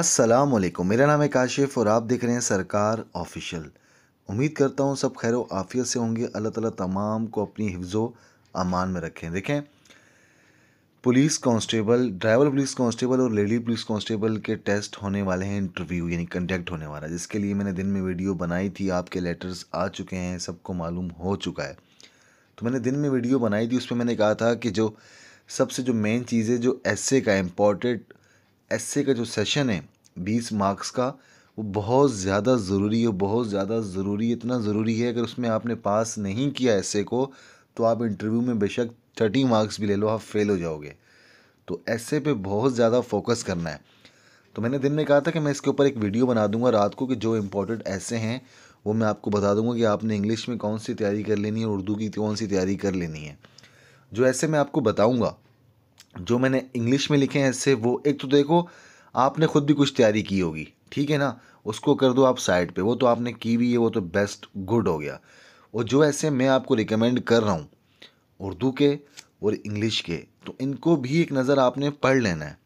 अस्सलाम वालेकुम मेरा नाम है काशिफ और आप देख रहे हैं सरकार ऑफिशियल उम्मीद करता हूँ सब खैर आफियत से होंगे अल्लाह ताला तमाम को अपनी हिफ्ज़ो अमान में रखें देखें police constable driver police constable और लेडी पुलिस कांस्टेबल के टेस्ट होने वाले हैं इंटरव्यू यानी कंडक्ट होने वाला है जिसके लिए मैंने दिन में वीडियो बनाई थी आपके लेटर्स आ चुके हैं सबको मालूम हो चुका है तो मैंने दिन में वीडियो बनाई थी उस पर मैंने कहा था कि जो सबसे जो मेन चीज़ है जो एस का इम्पोर्टेंट एस का जो सेशन है बीस मार्क्स का वो बहुत ज़्यादा ज़रूरी है बहुत ज़्यादा ज़रूरी इतना ज़रूरी है अगर उसमें आपने पास नहीं किया ऐसे को तो आप इंटरव्यू में बेशक थर्टी मार्क्स भी ले लो आप फेल हो जाओगे तो ऐसे पे बहुत ज़्यादा फोकस करना है तो मैंने दिन में कहा था कि मैं इसके ऊपर एक वीडियो बना दूंगा रात को कि जो इम्पोर्टेंट ऐसे हैं वो मैं आपको बता दूंगा कि आपने इंग्लिश में कौन सी तैयारी कर लेनी है उर्दू की कौन सी तैयारी कर लेनी है जो ऐसे मैं आपको बताऊँगा जो मैंने इंग्लिश में लिखे हैं ऐसे वो एक तो देखो आपने ख़ुद भी कुछ तैयारी की होगी ठीक है ना उसको कर दो आप साइड पे वो तो आपने की भी है वो तो बेस्ट गुड हो गया और जो ऐसे मैं आपको रिकमेंड कर रहा हूँ उर्दू के और इंग्लिश के तो इनको भी एक नज़र आपने पढ़ लेना है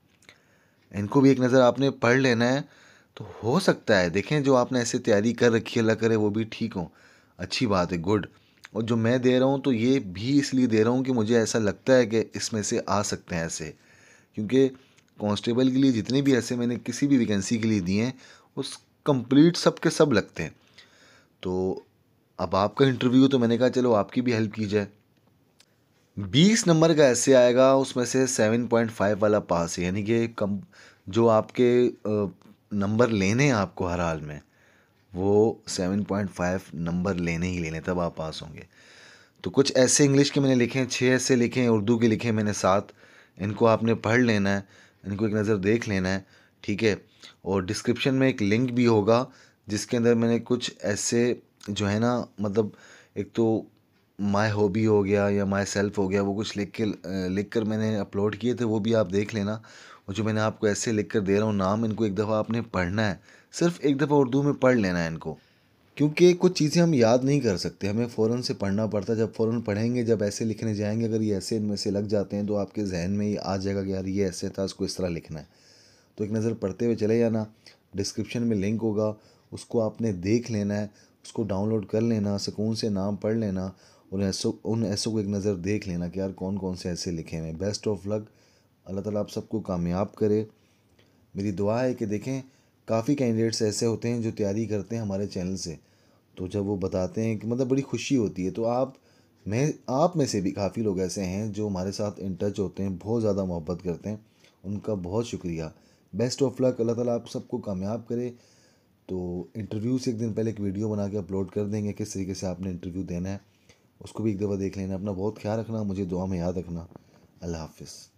इनको भी एक नज़र आपने पढ़ लेना है तो हो सकता है देखें जो आपने ऐसे तैयारी कर रखी है अल्लाह करे वो भी ठीक हो अच्छी बात है गुड और जो मैं दे रहा हूँ तो ये भी इसलिए दे रहा हूँ कि मुझे ऐसा लगता है कि इसमें से आ सकते हैं ऐसे क्योंकि कांस्टेबल के लिए जितने भी ऐसे मैंने किसी भी वैकेंसी के लिए दिए हैं उस कंप्लीट सब के सब लगते हैं तो अब आपका इंटरव्यू तो मैंने कहा चलो आपकी भी हेल्प की जाए बीस नंबर का ऐसे आएगा उसमें से सेवन पॉइंट फाइव वाला पास है यानी कि कम जो आपके नंबर लेने हैं आपको हर हाल में वो सेवन पॉइंट फाइव नंबर लेने ही लेने तब आप पास होंगे तो कुछ ऐसे इंग्लिश के मैंने लिखे हैं छः ऐसे लिखे हैं उर्दू के लिखे हैं मैंने सात इनको आपने पढ़ लेना है इनको एक नज़र देख लेना है ठीक है और डिस्क्रिप्शन में एक लिंक भी होगा जिसके अंदर मैंने कुछ ऐसे जो है ना मतलब एक तो माय हॉबी हो गया या माय सेल्फ हो गया वो कुछ लिख के लिख कर मैंने अपलोड किए थे वो भी आप देख लेना और जो मैंने आपको ऐसे लिख कर दे रहा हूँ नाम इनको एक दफ़ा आपने पढ़ना है सिर्फ एक दफ़ा उर्दू में पढ़ लेना है इनको क्योंकि कुछ चीज़ें हम याद नहीं कर सकते हमें फ़ौरन से पढ़ना पड़ता है जब फ़ौरन पढ़ेंगे जब ऐसे लिखने जाएंगे अगर ये ऐसे इनमें से लग जाते हैं तो आपके जहन में ही आ जाएगा कि यार ये ऐसे था इसको इस तरह लिखना है तो एक नज़र पढ़ते हुए चले जाना डिस्क्रिप्शन में लिंक होगा उसको आपने देख लेना है उसको डाउनलोड कर लेना सुकून से नाम पढ़ लेना उन ऐसो उन ऐसों को एक नज़र देख लेना कि यार कौन कौन से ऐसे लिखे हुए हैं बेस्ट ऑफ लक अल्लाह ताला आप सबको कामयाब करे मेरी दुआ है कि देखें काफ़ी कैंडिडेट्स ऐसे होते हैं जो तैयारी करते हैं हमारे चैनल से तो जब वो बताते हैं कि मतलब बड़ी खुशी होती है तो आप मैं आप में से भी काफ़ी लोग ऐसे हैं जो हमारे साथ इन टच होते हैं बहुत ज़्यादा मोहब्बत करते हैं उनका बहुत शुक्रिया बेस्ट ऑफ लक अल्लाह ताला आप सबको कामयाब करे तो इंटरव्यू से एक दिन पहले एक वीडियो बना के अपलोड कर देंगे किस तरीके से आपने इंटरव्यू देना है उसको भी एक दफ़ा देख लेना अपना बहुत ख्याल रखना मुझे दुआ में याद रखना अल्लाह हाफिज़